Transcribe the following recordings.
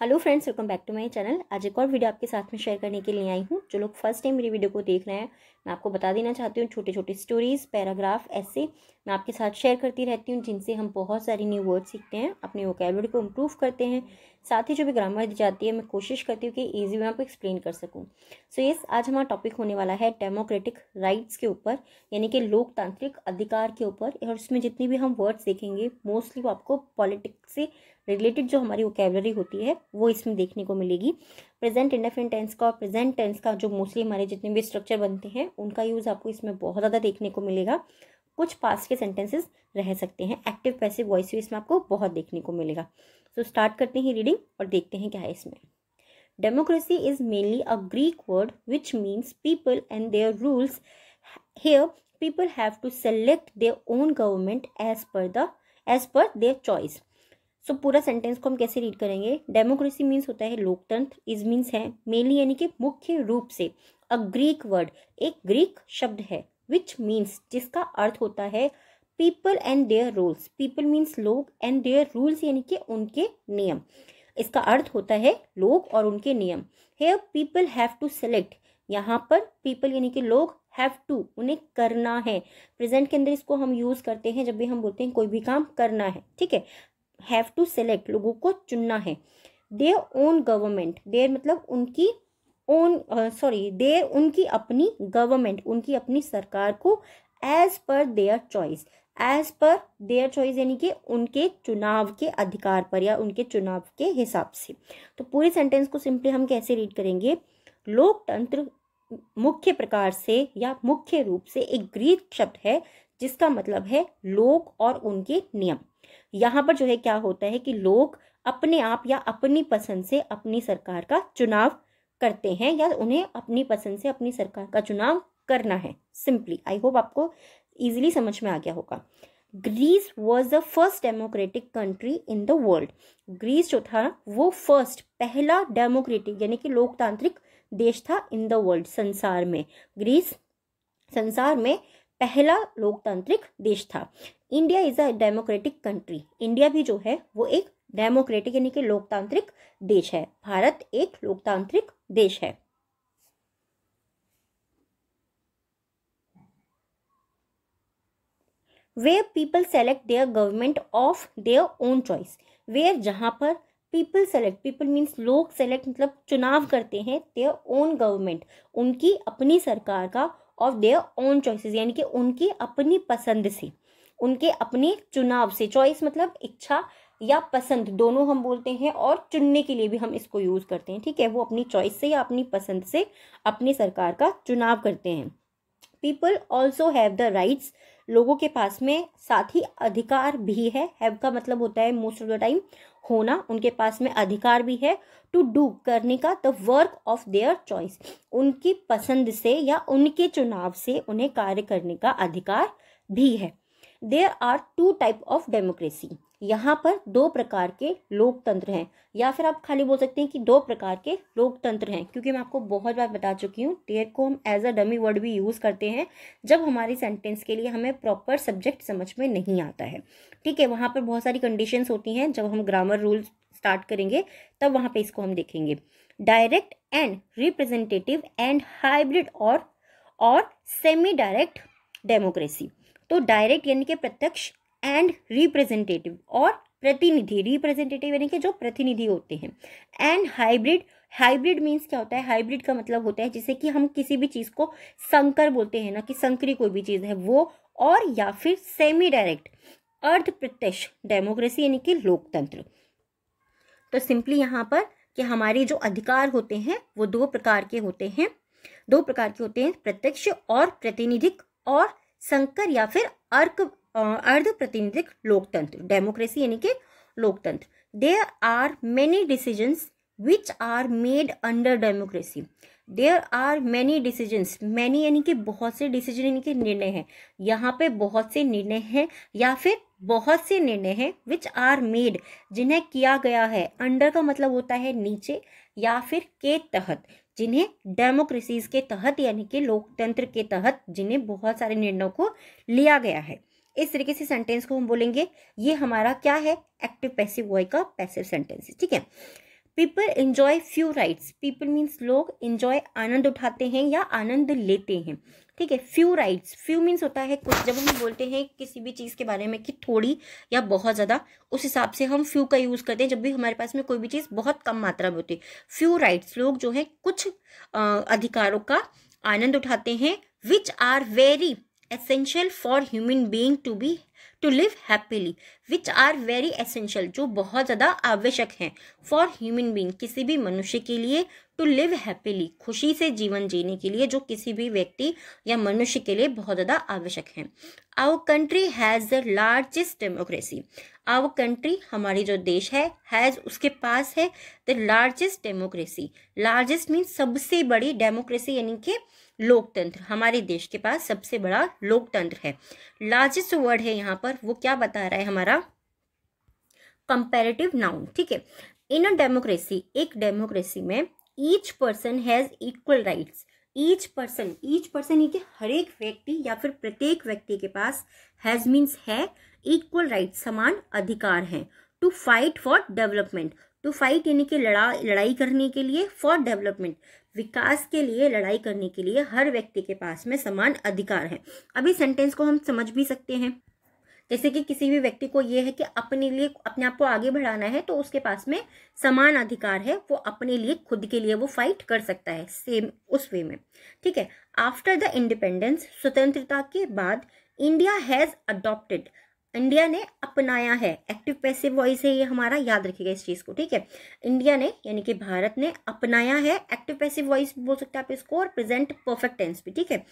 hello friends welcome back to my channel आज एक और वीडियो आपके साथ में शेयर करने के लिए आई हूँ जो लोग फर्स्ट टाइम मेरी वीडियो को देख रहे हैं मैं आपको बता देना चाहती हूँ छोटे छोटे स्टोरीज़ पैराग्राफ ऐसे मैं आपके साथ शेयर करती रहती हूँ जिनसे हम बहुत सारी न्यू वर्ड सीखते हैं अपने वोकेबलरी को इम्प्रूव करते हैं साथ ही जो भी ग्रामर दी जाती है मैं कोशिश करती हूँ कि ईजी में आपको एक्सप्लेन कर सकूँ सो येस आज हमारा टॉपिक होने वाला है डेमोक्रेटिक राइट्स के ऊपर यानी कि लोकतांत्रिक अधिकार के ऊपर और उसमें जितनी भी हम वर्ड्स देखेंगे मोस्टली वो आपको पॉलिटिक्स से रिलेटेड जो हमारी वोकेबलरी होती है वो इसमें देखने को मिलेगी प्रेजेंट इंडेफिनेट टेंस का और प्रेजेंट टेंस का जो मोस्टली हमारे जितने भी स्ट्रक्चर बनते हैं उनका यूज़ आपको इसमें बहुत ज़्यादा देखने को मिलेगा कुछ पास के सेंटेंसेस रह सकते हैं एक्टिव पैसिव वॉइस भी इसमें आपको बहुत देखने को मिलेगा सो so, स्टार्ट करते हैं रीडिंग और देखते हैं क्या है इसमें democracy is mainly a Greek word which means people and their rules here people have to select their own government as per the as per their choice so so, पूरा sentence को हम कैसे रीड करेंगे democracy means होता है लोकतंत्र is means है mainly यानी कि मुख्य रूप से अ ग्रीक वर्ड एक ग्रीक शब्द है विच मीन्स जिसका अर्थ होता है people and their rules people means लोग एंड देयर रूल्स यानी कि उनके नियम इसका अर्थ होता है लोग और उनके नियम here people have to select यहाँ पर पीपल यानी कि लोग हैव टू उन्हें करना है प्रेजेंट के अंदर इसको हम यूज़ करते हैं जब भी हम बोलते हैं कोई भी काम करना है ठीक है हैव टू सेलेक्ट लोगों को चुनना है देयर ओन गवर्नमेंट देयर मतलब उनकी ओन सॉरी देयर उनकी अपनी गवर्नमेंट उनकी अपनी सरकार को as per their choice as per their choice यानी कि उनके चुनाव के अधिकार पर या उनके चुनाव के हिसाब से तो पूरे सेंटेंस को सिंपली हम कैसे रीड करेंगे लोकतंत्र मुख्य प्रकार से या मुख्य रूप से एक ग्रीक शब्द है जिसका मतलब है लोक और उनके नियम यहाँ पर जो है क्या होता है कि लोग अपने आप या अपनी पसंद से अपनी सरकार का चुनाव करते हैं या उन्हें अपनी पसंद से अपनी सरकार का चुनाव करना है सिंपली आई होप आपको ईजिली समझ में आ गया होगा Greece was the first democratic country in the world Greece जो था वो फर्स्ट पहला डेमोक्रेटिक यानी कि लोकतांत्रिक देश था इन द वर्ल्ड संसार में ग्रीस संसार में पहला लोकतांत्रिक देश था India is a democratic country India भी जो है वो एक डेमोक्रेटिक यानी कि लोकतांत्रिक देश है भारत एक लोकतांत्रिक देश है where people select their government of their own choice where जहां पर पीपल सेलेक्ट पीपल मीन्स लोग सेलेक्ट मतलब चुनाव करते हैं देयर ओन गवर्नमेंट उनकी अपनी सरकार का ऑफ देयर ओन चॉइसेस यानी कि उनकी अपनी पसंद से उनके अपने चुनाव से चॉइस मतलब इच्छा या पसंद दोनों हम बोलते हैं और चुनने के लिए भी हम इसको यूज़ करते हैं ठीक है वो अपनी चॉइस से या अपनी पसंद से अपनी सरकार का चुनाव करते हैं people also have the rights लोगों के पास में साथ ही अधिकार भी है हैव का मतलब होता है मोस्ट ऑफ द टाइम होना उनके पास में अधिकार भी है टू डू करने का the work of their choice उनकी पसंद से या उनके चुनाव से उन्हें कार्य करने का अधिकार भी है there are two type of democracy यहाँ पर दो प्रकार के लोकतंत्र हैं या फिर आप खाली बोल सकते हैं कि दो प्रकार के लोकतंत्र हैं क्योंकि मैं आपको बहुत बार बता चुकी हूँ देर को हम एज अ डमी वर्ड भी यूज़ करते हैं जब हमारी सेंटेंस के लिए हमें प्रॉपर सब्जेक्ट समझ में नहीं आता है ठीक है वहाँ पर बहुत सारी कंडीशंस होती हैं जब हम ग्रामर रूल स्टार्ट करेंगे तब वहाँ पर इसको हम देखेंगे direct and representative and hybrid और और सेमी डायरेक्ट डेमोक्रेसी तो डायरेक्ट यानी कि प्रत्यक्ष एंड रिप्रेजेंटेटिव और प्रतिनिधि रिप्रेजेंटेटिव यानी कि जो प्रतिनिधि होते हैं एंड हाइब्रिड हाइब्रिड मीन्स क्या होता है हाइब्रिड का मतलब होता है जैसे कि हम किसी भी चीज़ को संकर बोलते हैं ना कि संकरी कोई भी चीज़ है वो और या फिर सेमी डायरेक्ट अर्ध प्रत्यक्ष डेमोक्रेसी यानी कि लोकतंत्र तो सिंपली यहाँ पर कि हमारे जो अधिकार होते हैं वो दो प्रकार के होते हैं दो प्रकार के होते हैं प्रत्यक्ष और प्रतिनिधिक और संकर या फिर अर्क अर्ध प्रतिनिधिक लोकतंत्र डेमोक्रेसी यानी कि लोकतंत्र there are many decisions which are made under democracy there are many decisions many यानी कि बहुत से डिसीजन यानी कि निर्णय हैं यहाँ पे बहुत से निर्णय हैं या फिर बहुत से निर्णय हैं विच आर मेड जिन्हें किया गया है अंडर का मतलब होता है नीचे या फिर के तहत जिन्हें डेमोक्रेसीज के तहत यानी कि लोकतंत्र के तहत जिन्हें बहुत सारे निर्णयों को लिया गया है इस तरीके से सेंटेंस को हम बोलेंगे ये हमारा क्या है एक्टिव पैसिव वॉय का पैसिव सेंटेंस ठीक है people enjoy few rides people means लोग एन्जॉय आनंद उठाते हैं या आनंद लेते हैं ठीक है फ्यू राइट्स फ्यू मीन्स होता है कुछ जब हम बोलते हैं किसी भी चीज़ के बारे में कि थोड़ी या बहुत ज़्यादा उस हिसाब से हम फ्यू का यूज़ करते हैं जब भी हमारे पास में कोई भी चीज़ बहुत कम मात्रा में होती है फ्यू राइट्स लोग जो है कुछ आ, अधिकारों का आनंद उठाते हैं which are very essential for human being to be to live happily which are very essential जो बहुत ज़्यादा आवश्यक हैं फॉर ह्यूमन बींग किसी भी मनुष्य के लिए टू लिव हैप्पीली खुशी से जीवन जीने के लिए जो किसी भी व्यक्ति या मनुष्य के लिए बहुत ज़्यादा आवश्यक है our country has the largest democracy our country हमारी जो देश है हैज़ उसके पास है the largest democracy largest mean सबसे बड़ी डेमोक्रेसी यानी कि लोकतंत्र हमारे देश के पास सबसे बड़ा लोकतंत्र है लार्जेस्ट वर्ड है यहाँ पर वो क्या बता रहा है हमारा कंपेरेटिव नाउन ठीक है इन अ डेमोक्रेसी एक डेमोक्रेसी में each person has equal rights each person each person यानी कि हर एक व्यक्ति या फिर प्रत्येक व्यक्ति के पास हैज़ मीन्स है इक्वल राइट समान अधिकार हैं to fight for development to fight यानी कि लड़ा लड़ाई करने के लिए फॉर डेवलपमेंट विकास के लिए लड़ाई करने के लिए हर व्यक्ति के पास में समान अधिकार है अभी सेंटेंस को हम समझ भी सकते हैं जैसे कि किसी भी व्यक्ति को यह है कि अपने लिए अपने आप को आगे बढ़ाना है तो उसके पास में समान अधिकार है वो अपने लिए खुद के लिए वो फाइट कर सकता है सेम उस वे में ठीक है आफ्टर द इंडिपेंडेंस स्वतंत्रता के बाद इंडिया हैज़ अडॉप्टेड इंडिया ने अपनाया है एक्टिव पैसिव वॉइस है ये हमारा याद रखिएगा इस चीज़ को ठीक है इंडिया ने यानी कि भारत ने अपनाया है एक्टिव पैसिव वॉइस बोल सकते हैं आप इसको और प्रेजेंट परफेक्ट टेंस भी ठीक है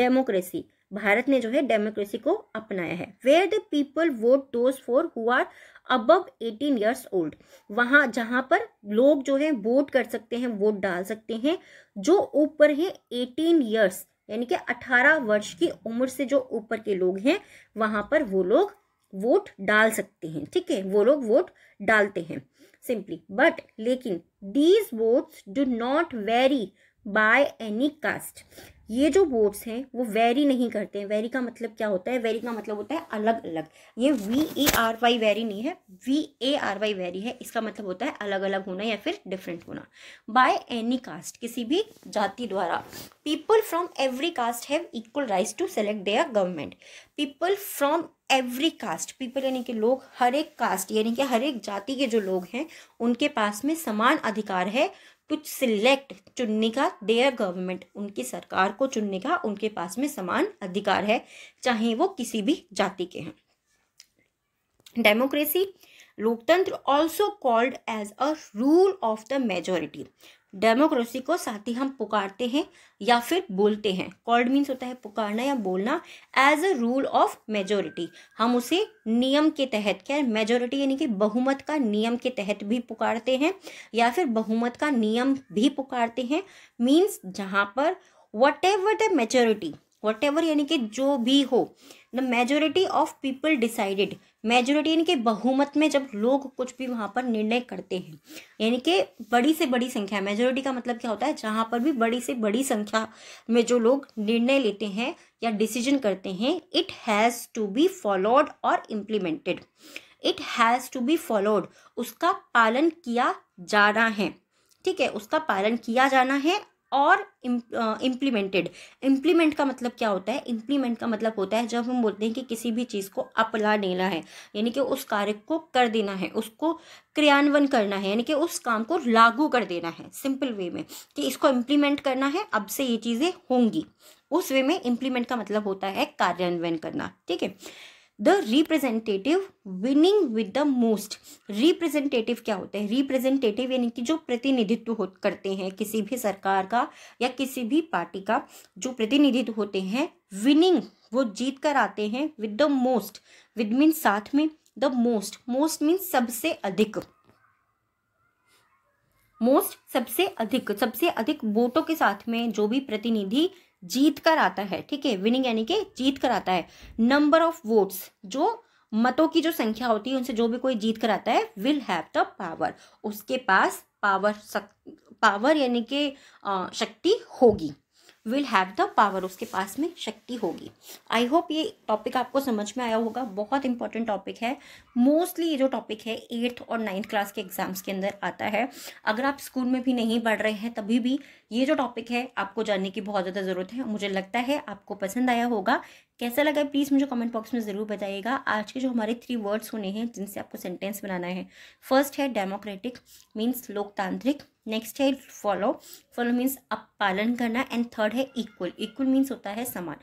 डेमोक्रेसी भारत ने जो है डेमोक्रेसी को अपनाया है where the people vote those for who are above eighteen years old वहाँ जहाँ पर लोग जो है वोट कर सकते हैं वोट डाल सकते हैं जो ऊपर है एटीन ईयर्स यानी कि 18 वर्ष की उम्र से जो ऊपर के लोग हैं वहां पर वो लोग वोट डाल सकते हैं ठीक है वो लोग वोट डालते हैं सिंपली बट लेकिन these votes do not vary by any caste ये जो वोट्स हैं वो वेरी नहीं करते हैं वेरी का मतलब क्या होता है वेरी का मतलब होता है अलग अलग ये V A R Y vary नहीं है V A R Y vary है इसका मतलब होता है अलग अलग होना या फिर डिफरेंट होना बाय एनी कास्ट किसी भी जाति द्वारा people from every caste have equal rights to select their government people from every caste people यानी कि लोग हर एक कास्ट यानी कि हर एक जाति के जो लोग हैं उनके पास में समान अधिकार है टू सिलेक्ट चुनने का देयर गवर्नमेंट उनकी सरकार को चुनने का उनके पास में समान अधिकार है चाहे वो किसी भी जाति के हैं डेमोक्रेसी लोकतंत्र also called as a rule of the majority democracy को साथ ही हम पुकारते हैं या फिर बोलते हैं कॉल्ड मीन्स होता है पुकारना या बोलना as a rule of majority हम उसे नियम के तहत क्या मेजोरिटी यानी कि बहुमत का नियम के तहत भी पुकारते हैं या फिर बहुमत का नियम भी पुकारते हैं मीन्स जहाँ पर whatever the majority whatever यानी कि जो भी हो the majority of people decided majority यानी कि बहुमत में जब लोग कुछ भी वहाँ पर निर्णय करते हैं यानी कि बड़ी से बड़ी संख्या मेजोरिटी का मतलब क्या होता है जहाँ पर भी बड़ी से बड़ी संख्या में जो लोग निर्णय लेते हैं या डिसीजन करते हैं it has to be followed और implemented it has to be followed उसका पालन किया जाना है ठीक है उसका पालन किया जाना है और इम्प्लीमेंटेड इम्प्लीमेंट का मतलब क्या होता है इम्प्लीमेंट का मतलब होता है जब हम बोलते हैं कि किसी भी चीज़ को अपला देना है यानी कि उस कार्य को कर देना है उसको क्रियान्वयन करना है यानी कि उस काम को लागू कर देना है सिंपल वे में कि इसको इम्प्लीमेंट करना है अब से ये चीज़ें होंगी उस वे में इम्प्लीमेंट का मतलब होता है कार्यान्वयन करना ठीक है the representative winning with the most representative क्या होते हैं रिप्रेजेंटेटिव यानी कि जो प्रतिनिधित्व हो करते हैं किसी भी सरकार का या किसी भी पार्टी का जो प्रतिनिधित्व होते हैं विनिंग वो जीत कर आते हैं with the most with mean साथ में द मोस्ट मोस्ट मीन सबसे अधिक मोस्ट सबसे अधिक सबसे अधिक वोटों के साथ में जो भी प्रतिनिधि जीत कर आता है ठीक है विनिंग यानी कि जीत कर आता है नंबर ऑफ वोट्स जो मतों की जो संख्या होती है उनसे जो भी कोई जीत कर आता है विल हैव द पावर उसके पास पावर सक, पावर यानी कि शक्ति होगी विल हैव द पावर उसके पास में शक्ति होगी आई होप ये टॉपिक आपको समझ में आया होगा बहुत इंपॉर्टेंट टॉपिक है मोस्टली ये जो टॉपिक है एट्थ और नाइन्थ क्लास के एग्जाम्स के अंदर आता है अगर आप स्कूल में भी नहीं पढ़ रहे हैं तभी भी ये जो टॉपिक है आपको जानने की बहुत ज़्यादा ज़रूरत है मुझे लगता है आपको पसंद आया होगा कैसा लगा प्लीज़ मुझे कमेंट बॉक्स में ज़रूर बताइएगा आज के जो हमारे थ्री वर्ड्स होने हैं जिनसे आपको सेंटेंस बनाना है फर्स्ट है डेमोक्रेटिक मीन्स लोकतांत्रिक नेक्स्ट है फॉलो फॉलो मीन्स अब पालन करना एंड थर्ड है इक्वल इक्वल मीन्स होता है समान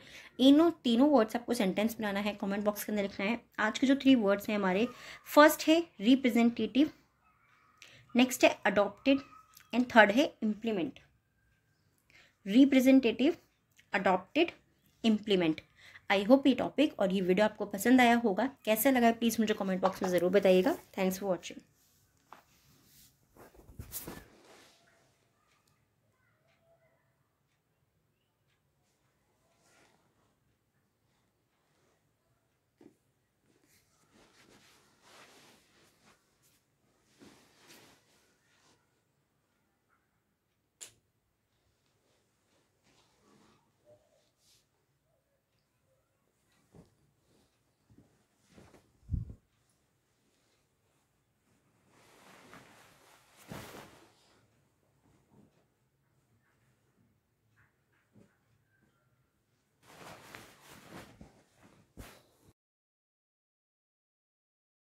इनों तीनों वर्ड्स आपको सेंटेंस बनाना है कॉमेंट बॉक्स के अंदर लिखना है आज के जो थ्री वर्ड्स हैं हमारे फर्स्ट है रिप्रेजेंटेटिव नेक्स्ट है अडोप्टेड एंड थर्ड है implement representative adopted implement I hope ये टॉपिक और ये वीडियो आपको पसंद आया होगा कैसा लगा प्लीज़ मुझे कमेंट बॉक्स में ज़रूर बताइएगा थैंक्स फॉर वॉचिंग